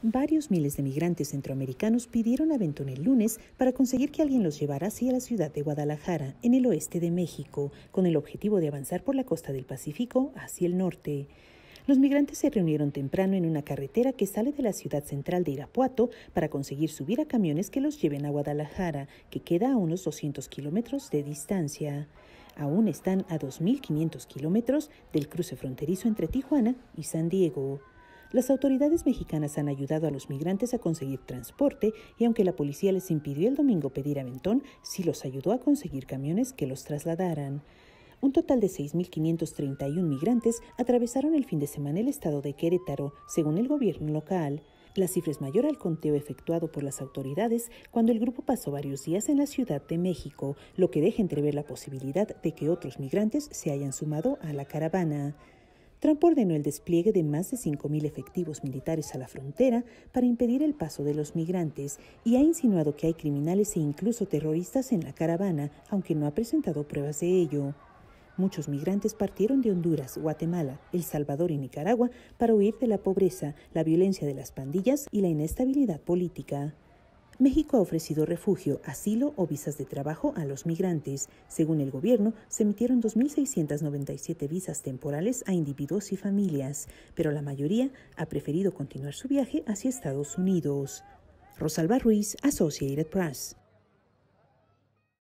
Varios miles de migrantes centroamericanos pidieron a el lunes para conseguir que alguien los llevara hacia la ciudad de Guadalajara, en el oeste de México, con el objetivo de avanzar por la costa del Pacífico hacia el norte. Los migrantes se reunieron temprano en una carretera que sale de la ciudad central de Irapuato para conseguir subir a camiones que los lleven a Guadalajara, que queda a unos 200 kilómetros de distancia. Aún están a 2.500 kilómetros del cruce fronterizo entre Tijuana y San Diego. Las autoridades mexicanas han ayudado a los migrantes a conseguir transporte y aunque la policía les impidió el domingo pedir aventón, sí los ayudó a conseguir camiones que los trasladaran. Un total de 6.531 migrantes atravesaron el fin de semana el estado de Querétaro, según el gobierno local. La cifra es mayor al conteo efectuado por las autoridades cuando el grupo pasó varios días en la Ciudad de México, lo que deja entrever la posibilidad de que otros migrantes se hayan sumado a la caravana. Trump ordenó el despliegue de más de 5.000 efectivos militares a la frontera para impedir el paso de los migrantes y ha insinuado que hay criminales e incluso terroristas en la caravana, aunque no ha presentado pruebas de ello. Muchos migrantes partieron de Honduras, Guatemala, El Salvador y Nicaragua para huir de la pobreza, la violencia de las pandillas y la inestabilidad política. México ha ofrecido refugio, asilo o visas de trabajo a los migrantes. Según el gobierno, se emitieron 2.697 visas temporales a individuos y familias, pero la mayoría ha preferido continuar su viaje hacia Estados Unidos. Rosalba Ruiz, Associated Press.